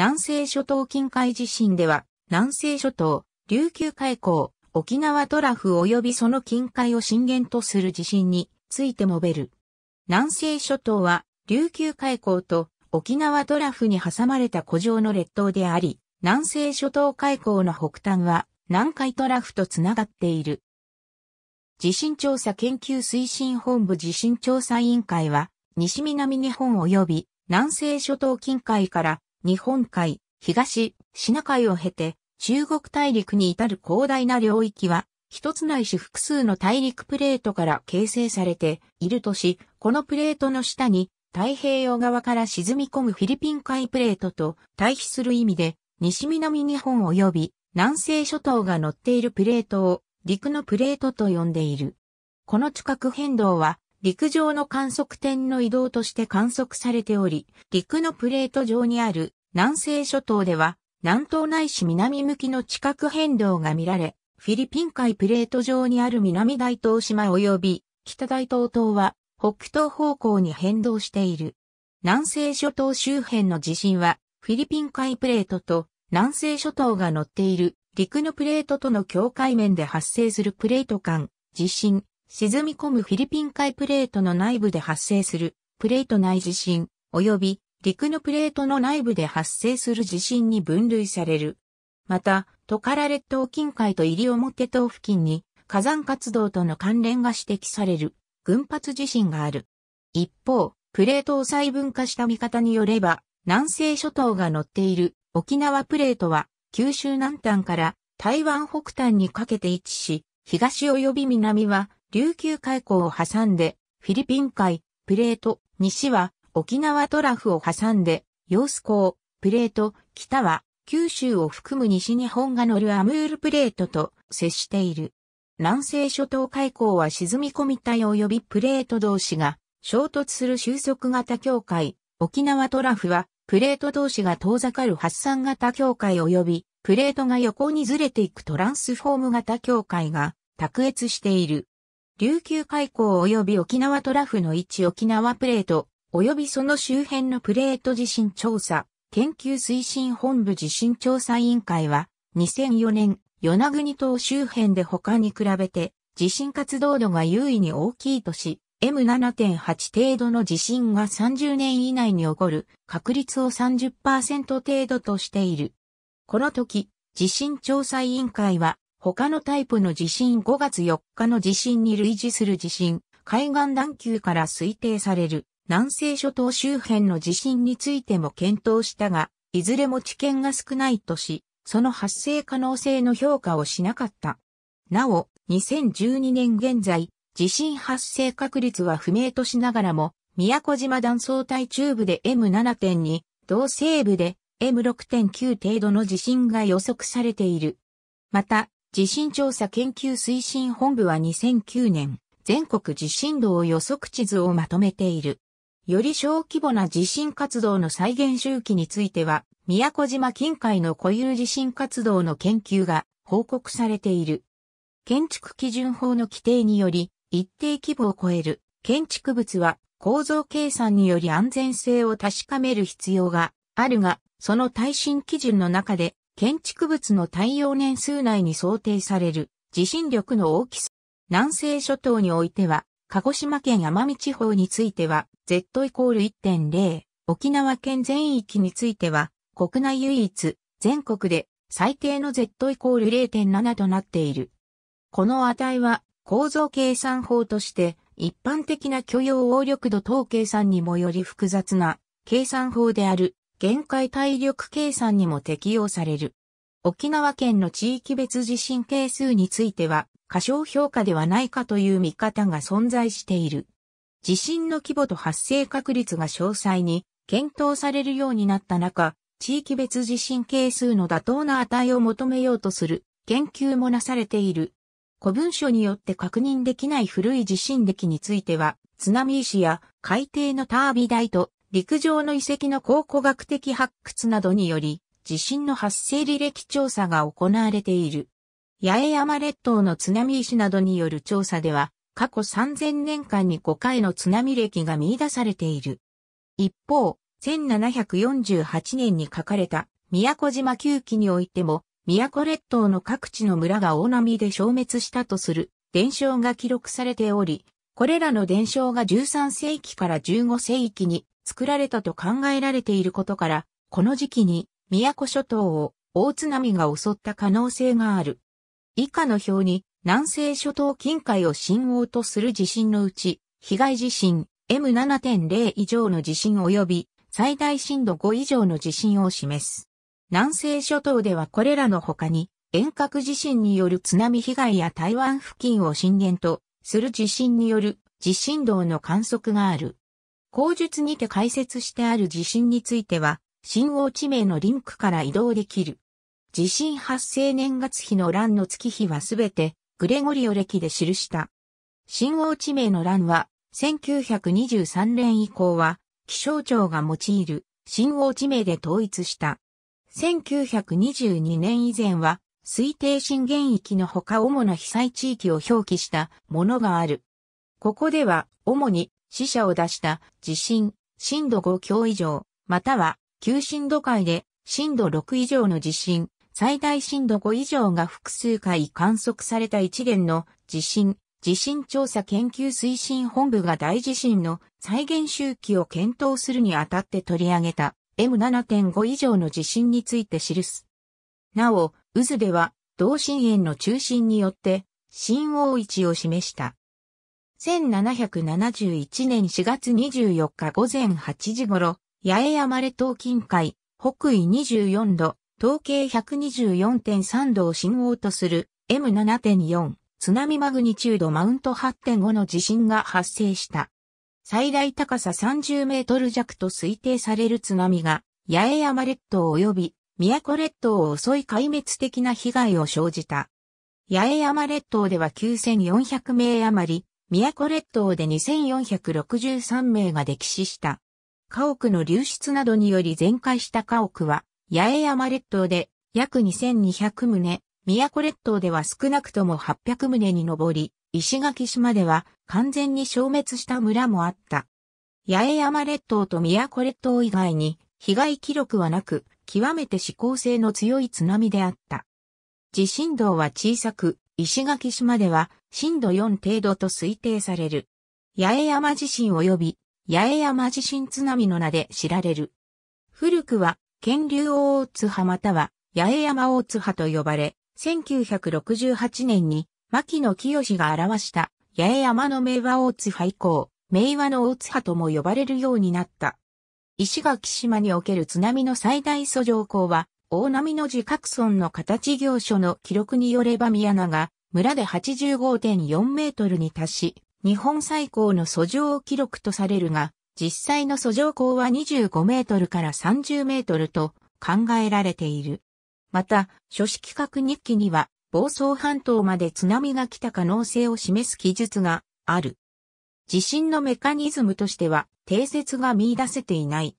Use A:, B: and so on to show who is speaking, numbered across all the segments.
A: 南西諸島近海地震では、南西諸島、琉球海溝、沖縄トラフ及びその近海を震源とする地震について述べる。南西諸島は、琉球海溝と沖縄トラフに挟まれた古城の列島であり、南西諸島海溝の北端は、南海トラフとつながっている。地震調査研究推進本部地震調査委員会は、西南日本及び南西諸島近海から日本海、東、シナ海を経て、中国大陸に至る広大な領域は、一つないし複数の大陸プレートから形成されているとし、このプレートの下に太平洋側から沈み込むフィリピン海プレートと対比する意味で、西南日本及び南西諸島が乗っているプレートを陸のプレートと呼んでいる。この地殻変動は陸上の観測点の移動として観測されており、陸のプレート上にある南西諸島では、南東内市南向きの地殻変動が見られ、フィリピン海プレート上にある南大東島及び北大東島は北東方向に変動している。南西諸島周辺の地震はフィリピン海プレートと南西諸島が乗っている陸のプレートとの境界面で発生するプレート間、地震、沈み込むフィリピン海プレートの内部で発生するプレート内地震、及び陸のプレートの内部で発生する地震に分類される。また、トカラ列島近海とモ表島付近に火山活動との関連が指摘される群発地震がある。一方、プレートを細分化した見方によれば、南西諸島が乗っている沖縄プレートは九州南端から台湾北端にかけて位置し、東及び南は琉球海溝を挟んでフィリピン海、プレート、西は沖縄トラフを挟んで、揚子港、プレート、北は、九州を含む西日本が乗るアムールプレートと接している。南西諸島海溝は沈み込み帯及びプレート同士が衝突する収束型境界、沖縄トラフはプレート同士が遠ざかる発散型境界及びプレートが横にずれていくトランスフォーム型境界が卓越している。琉球海溝及び沖縄トラフの位置沖縄プレート、及びその周辺のプレート地震調査、研究推進本部地震調査委員会は、2004年、与那国島周辺で他に比べて、地震活動度が優位に大きいとし、M7.8 程度の地震が30年以内に起こる確率を30%程度としている。この時、地震調査委員会は、他のタイプの地震5月4日の地震に類似する地震、海岸段級から推定される南西諸島周辺の地震についても検討したが、いずれも知見が少ないとし、その発生可能性の評価をしなかった。なお、2012年現在、地震発生確率は不明としながらも、宮古島断層帯中部で M7.2、同西部で M6.9 程度の地震が予測されている。また、地震調査研究推進本部は2009年、全国地震動予測地図をまとめている。より小規模な地震活動の再現周期については、宮古島近海の固有地震活動の研究が報告されている。建築基準法の規定により、一定規模を超える建築物は構造計算により安全性を確かめる必要があるが、その耐震基準の中で建築物の耐用年数内に想定される地震力の大きさ。南西諸島においては鹿児島県奄美地方については Z イコール1.0、沖縄県全域については国内唯一、全国で最低の Z イコール0.7となっている。この値は構造計算法として一般的な許容応力度等計算にもより複雑な計算法である限界体力計算にも適用される。沖縄県の地域別地震係数については過小評価ではないかという見方が存在している。地震の規模と発生確率が詳細に検討されるようになった中、地域別地震係数の妥当な値を求めようとする研究もなされている。古文書によって確認できない古い地震歴については、津波石や海底のタービ台と陸上の遺跡の考古学的発掘などにより、地震の発生履歴調査が行われている。八重山列島の津波石などによる調査では、過去3000年間に5回の津波歴が見出されている。一方、1748年に書かれた宮古島旧記においても、宮古列島の各地の村が大波で消滅したとする伝承が記録されており、これらの伝承が13世紀から15世紀に作られたと考えられていることから、この時期に宮古諸島を大津波が襲った可能性がある。以下の表に南西諸島近海を震央とする地震のうち、被害地震 M7.0 以上の地震及び最大震度5以上の地震を示す。南西諸島ではこれらの他に、遠隔地震による津波被害や台湾付近を震源とする地震による地震動の観測がある。口述にて解説してある地震については、震央地名のリンクから移動できる。地震発生年月日の欄の月日はすべてグレゴリオ歴で記した。新王地名の欄は1923年以降は気象庁が用いる新王地名で統一した。1922年以前は推定震源域のほか主な被災地域を表記したものがある。ここでは主に死者を出した地震、震度5強以上、または急震度界で震度6以上の地震、最大震度5以上が複数回観測された一連の地震、地震調査研究推進本部が大地震の再現周期を検討するにあたって取り上げた M7.5 以上の地震について記す。なお、渦では同心円の中心によって震央位置を示した。1771年4月24日午前8時頃、八重山列島近海、北緯24度、統計124.3度を信号とする M7.4 津波マグニチュードマウント8.5の地震が発生した。最大高さ30メートル弱と推定される津波が、八重山列島及び宮古列島を襲い壊滅的な被害を生じた。八重山列島では9400名余り、宮古列島で2463名が溺死した。家屋の流出などにより全壊した家屋は、八重山列島で約2200棟、宮古列島では少なくとも800棟に上り、石垣島では完全に消滅した村もあった。八重山列島と宮古列島以外に被害記録はなく、極めて指向性の強い津波であった。地震動は小さく、石垣島では震度4程度と推定される。八重山地震及び八重山地震津波の名で知られる。古くは県立大津波または八重山大津波と呼ばれ、1968年に牧野清が表した八重山の名和大津波以降、名和の大津波とも呼ばれるようになった。石垣島における津波の最大遡上港は、大波の自覚村の形行書の記録によれば宮名が村で85.4メートルに達し、日本最高の遡上記録とされるが、実際の素状高は25メートルから30メートルと考えられている。また、書式核日記には、房総半島まで津波が来た可能性を示す記述がある。地震のメカニズムとしては、定説が見出せていない。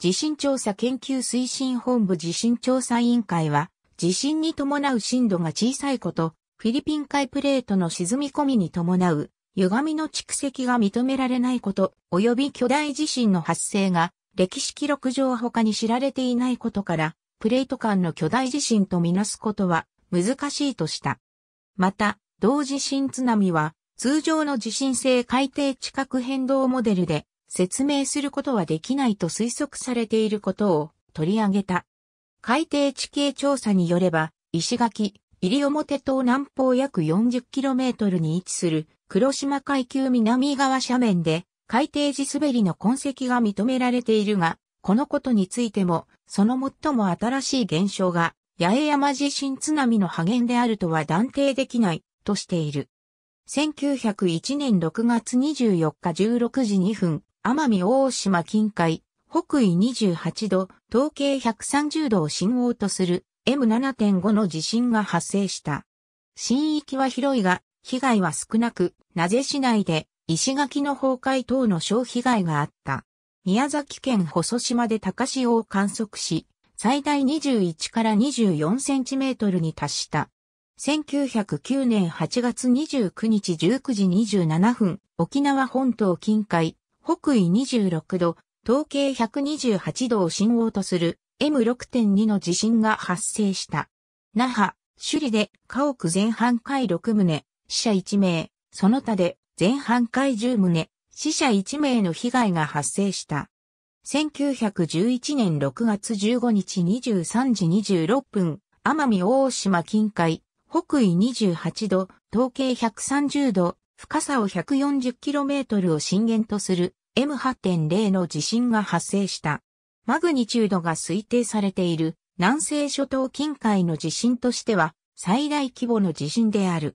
A: 地震調査研究推進本部地震調査委員会は、地震に伴う震度が小さいこと、フィリピン海プレートの沈み込みに伴う歪みの蓄積が認められないこと、及び巨大地震の発生が、歴史記録上他に知られていないことから、プレート間の巨大地震とみなすことは難しいとした。また、同地震津波は、通常の地震性海底地殻変動モデルで説明することはできないと推測されていることを取り上げた。海底地形調査によれば、石垣、入表島南方約 40km に位置する黒島海級南側斜面で海底地滑りの痕跡が認められているが、このことについても、その最も新しい現象が、八重山地震津波の波源であるとは断定できないとしている。1901年6月24日16時2分、奄美大島近海、北緯28度、東経130度を信号とする M7.5 の地震が発生した。震域は広いが、被害は少なく、なぜ市内で石垣の崩壊等の小被害があった。宮崎県細島で高潮を観測し、最大21から24センチメートルに達した。1909年8月29日19時27分、沖縄本島近海、北緯26度、東経128度を信号とする M6.2 の地震が発生した。那覇、首里で家屋全半壊6棟、死者1名、その他で前半海10棟、死者1名の被害が発生した。1911年6月15日23時26分、奄美大島近海、北緯28度、東経130度、深さを 140km を震源とする M8.0 の地震が発生した。マグニチュードが推定されている南西諸島近海の地震としては最大規模の地震である。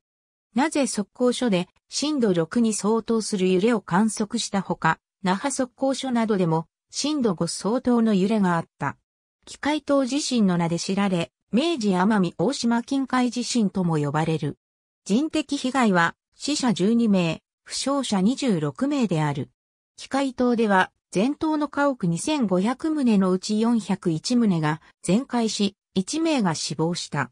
A: なぜ速攻所で震度6に相当する揺れを観測したほか、那覇速攻所などでも震度5相当の揺れがあった。機械島地震の名で知られ、明治奄美大島近海地震とも呼ばれる。人的被害は死者12名、負傷者26名である。機械島では全島の家屋2500棟のうち401棟が全壊し、1名が死亡した。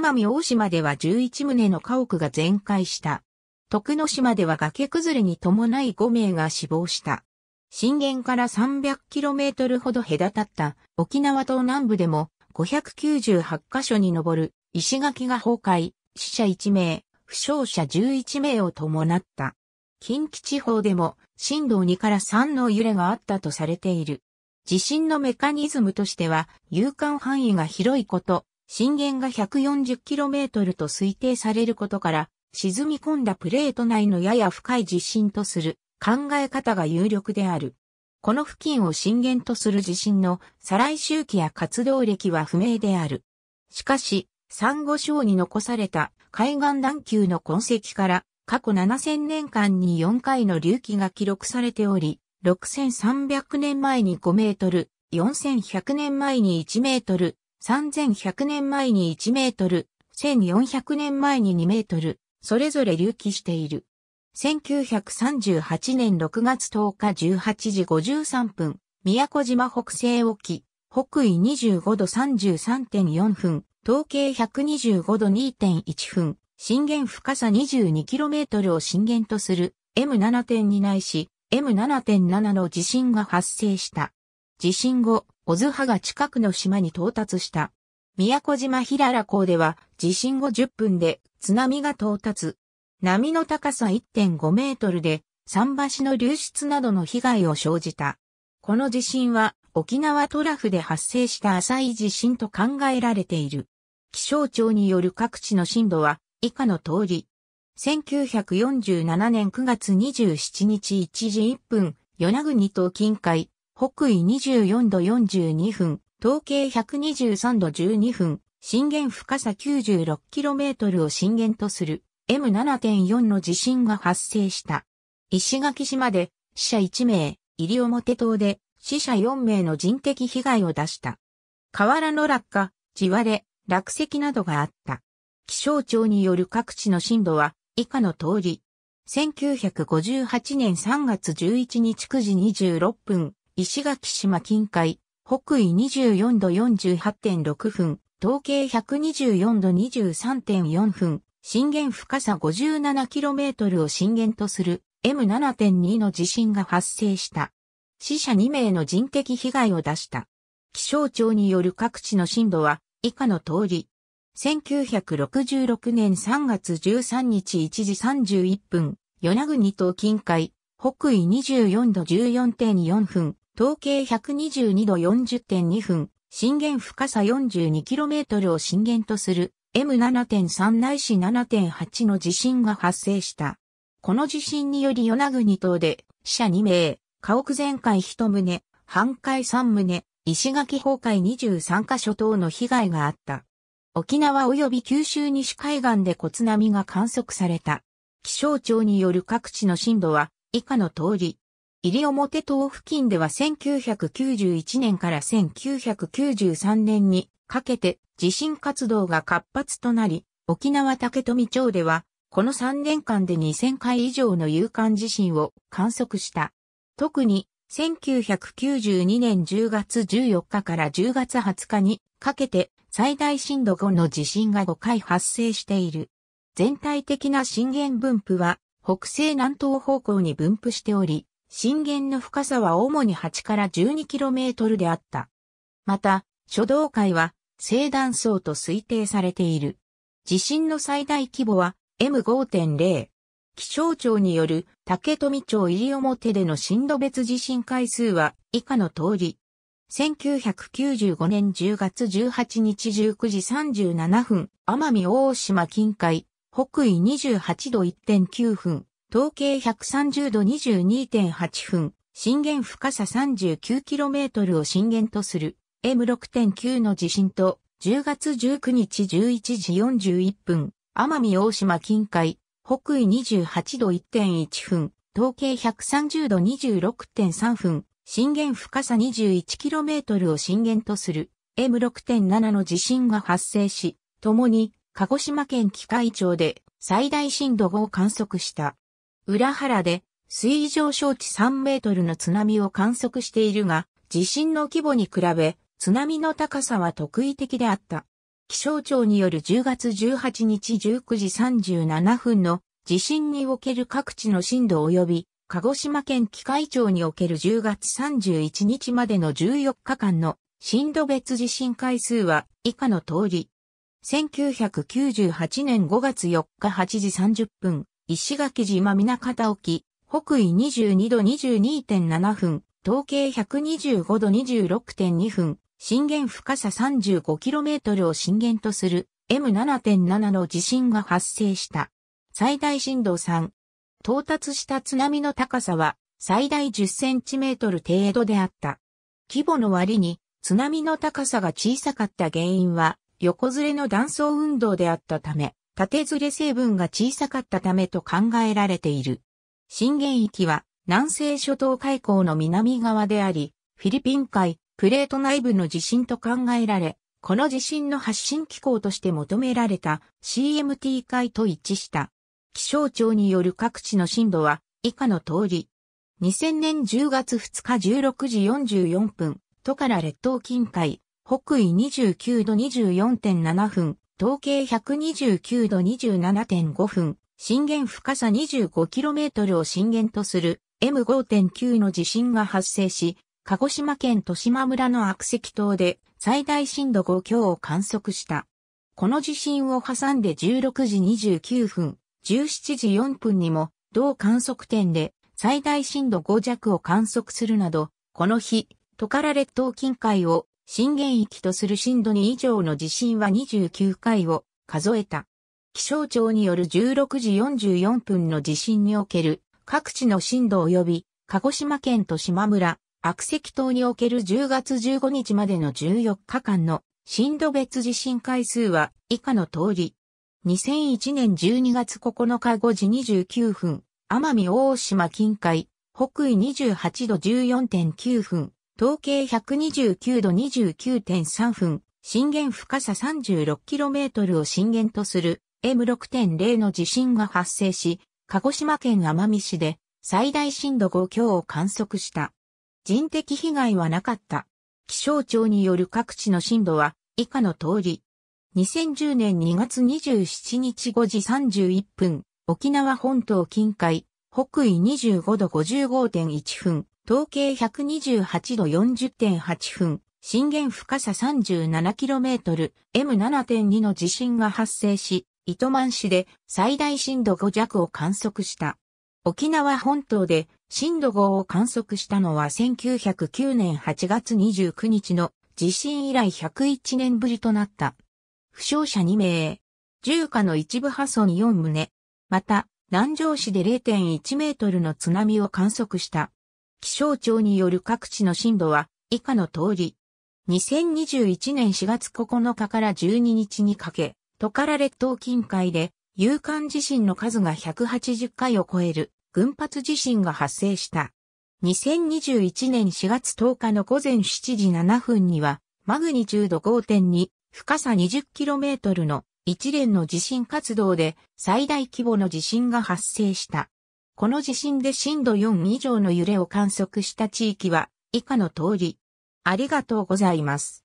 A: 奄美大島では11棟の家屋が全壊した。徳之島では崖崩れに伴い5名が死亡した。震源から 300km ほど隔たった沖縄島南部でも598カ所に上る石垣が崩壊、死者1名、負傷者11名を伴った。近畿地方でも震度2から3の揺れがあったとされている。地震のメカニズムとしては、有感範囲が広いこと、震源が 140km と推定されることから、沈み込んだプレート内のやや深い地震とする考え方が有力である。この付近を震源とする地震の再来周期や活動歴は不明である。しかし、サンゴ礁に残された海岸段丘の痕跡から過去7000年間に4回の隆起が記録されており、6300年前に5メートル、4100年前に1メートル、3100年前に1メートル、1400年前に2メートル、それぞれ隆起している。1938年6月10日18時53分、宮古島北西沖、北緯25度33.4分、東経125度2.1分、震源深さ 22km を震源とする M7.2 ないし M7.7 の地震が発生した。地震後、小津波が近くの島に到達した。宮古島平良港では地震後10分で津波が到達。波の高さ1.5メートルで桟橋の流出などの被害を生じた。この地震は沖縄トラフで発生した浅い地震と考えられている。気象庁による各地の震度は以下の通り。1947年9月27日1時1分、与那国島近海、北緯24度42分、東経123度12分、震源深さ 96km を震源とする M7.4 の地震が発生した。石垣島で死者1名、西表島で死者4名の人的被害を出した。河原の落下、地割れ、落石などがあった。気象庁による各地の震度は以下の通り。1958年3月11日9時26分、石垣島近海、北緯24度48.6分、東経124度23.4分、震源深さ 57km を震源とする M7.2 の地震が発生した。死者2名の人的被害を出した。気象庁による各地の震度は以下の通り。1966年3月13日1時31分、与那国島近海、北緯24度14.4分、統計122度40.2分、震源深さ 42km を震源とする M7.3 ないし7.8の地震が発生した。この地震により与那国島で死者2名、家屋全壊1棟、半壊3棟、石垣崩壊23カ所等の被害があった。沖縄及び九州西海岸で小津波が観測された。気象庁による各地の震度は以下の通り、西表島付近では1991年から1993年にかけて地震活動が活発となり、沖縄竹富町では、この3年間で2000回以上の有感地震を観測した。特に、1992年10月14日から10月20日にかけて最大震度5の地震が5回発生している。全体的な震源分布は北西南東方向に分布しており、震源の深さは主に8から 12km であった。また、初動階は、正断層と推定されている。地震の最大規模は M5.0。気象庁による竹富町入表での震度別地震回数は以下の通り。1995年10月18日19時37分、奄美大島近海、北緯28度1.9分、東経130度22.8分、震源深さ 39km を震源とする M6.9 の地震と10月19日11時41分、奄美大島近海、北緯28度1.1分、東経130度26.3分、震源深さ 21km を震源とする M6.7 の地震が発生し、共に鹿児島県機械町で最大震度5を観測した。裏原で水上昇地3メートルの津波を観測しているが、地震の規模に比べ、津波の高さは特異的であった。気象庁による10月18日19時37分の地震における各地の震度及び、鹿児島県機械庁における10月31日までの14日間の震度別地震回数は以下の通り。1998年5月4日8時30分、石垣島南方沖、北緯22度22.7分、東経125度26.2分、震源深さ 35km を震源とする M7.7 の地震が発生した。最大震度3。到達した津波の高さは最大 10cm 程度であった。規模の割に津波の高さが小さかった原因は横ずれの断層運動であったため、縦ずれ成分が小さかったためと考えられている。震源域は南西諸島海溝の南側であり、フィリピン海、プレート内部の地震と考えられ、この地震の発信機構として求められた CMT 海と一致した。気象庁による各地の震度は以下の通り。2000年10月2日16時44分、都から列島近海、北緯29度24.7分、東経129度27.5分、震源深さ 25km を震源とする M5.9 の地震が発生し、鹿児島県豊島村の悪石島で最大震度5強を観測した。この地震を挟んで16時29分、17時4分にも同観測点で最大震度5弱を観測するなど、この日、トカラ列島近海を震源域とする震度2以上の地震は29回を数えた。気象庁による16時44分の地震における各地の震度及び鹿児島県と島村、悪石島における10月15日までの14日間の震度別地震回数は以下の通り。2001年12月9日5時29分、奄美大島近海、北緯28度14.9分、統計129度29.3分、震源深さ 36km を震源とする M6.0 の地震が発生し、鹿児島県奄美市で最大震度5強を観測した。人的被害はなかった。気象庁による各地の震度は以下の通り。2010年2月27日5時31分、沖縄本島近海、北緯25度55.1分、統計128度40.8分、震源深さ 37km、M7.2 の地震が発生し、糸満市で最大震度5弱を観測した。沖縄本島で震度5を観測したのは1909年8月29日の地震以来101年ぶりとなった。負傷者2名、住家の一部破損4棟、また南城市で0.1メートルの津波を観測した。気象庁による各地の震度は以下の通り。2021年4月9日から12日にかけ、トカラ列島近海で、有感地震の数が180回を超える、群発地震が発生した。2021年4月10日の午前7時7分には、マグニチュード5.2、深さ 20km の一連の地震活動で最大規模の地震が発生した。この地震で震度4以上の揺れを観測した地域は以下の通り。ありがとうございます。